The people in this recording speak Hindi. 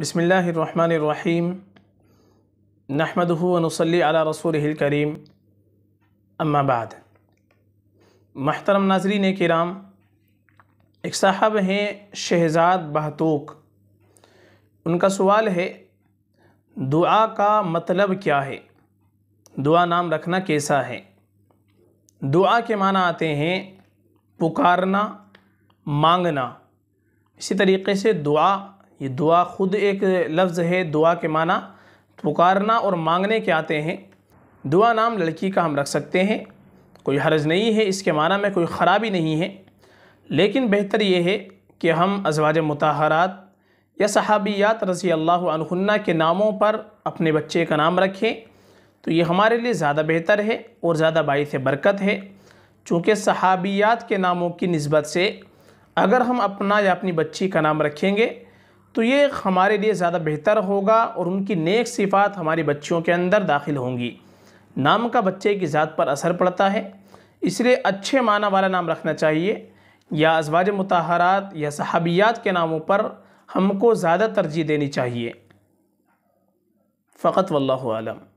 बसमीम अला रसूल करीम अम्माबाद महतरम नाजरीन कराम एक साहब हैं शहजाद बहतूक उनका सवाल है दुआ का मतलब क्या है दुआ नाम रखना कैसा है दुआ के माना आते हैं पुकारना मांगना इसी तरीके से दुआ ये दुआ ख़ुद एक लफ्ज़ है दुआ के माना पुकारना और मांगने के आते हैं दुआ नाम लड़की का हम रख सकते हैं कोई हर्ज नहीं है इसके माना में कोई ख़राबी नहीं है लेकिन बेहतर ये है कि हम अजवाज मतहरात या सहाबियात रसी अल्लाह के नामों पर अपने बच्चे का नाम रखें तो ये हमारे लिए ज़्यादा बेहतर है और ज़्यादा बायस बरकत है चूँकि सहाबियात के नामों की नस्बत से अगर हम अपना या अपनी बच्ची का नाम रखेंगे तो ये हमारे लिए ज़्यादा बेहतर होगा और उनकी नेक सिफात हमारी बच्चियों के अंदर दाखिल होंगी नाम का बच्चे की ज़ात पर असर पड़ता है इसलिए अच्छे माना वाला नाम रखना चाहिए या अजवाज मतहरात या सहाबियात के नामों पर हमको ज़्यादा तरजीह देनी चाहिए फ़कत वल्लम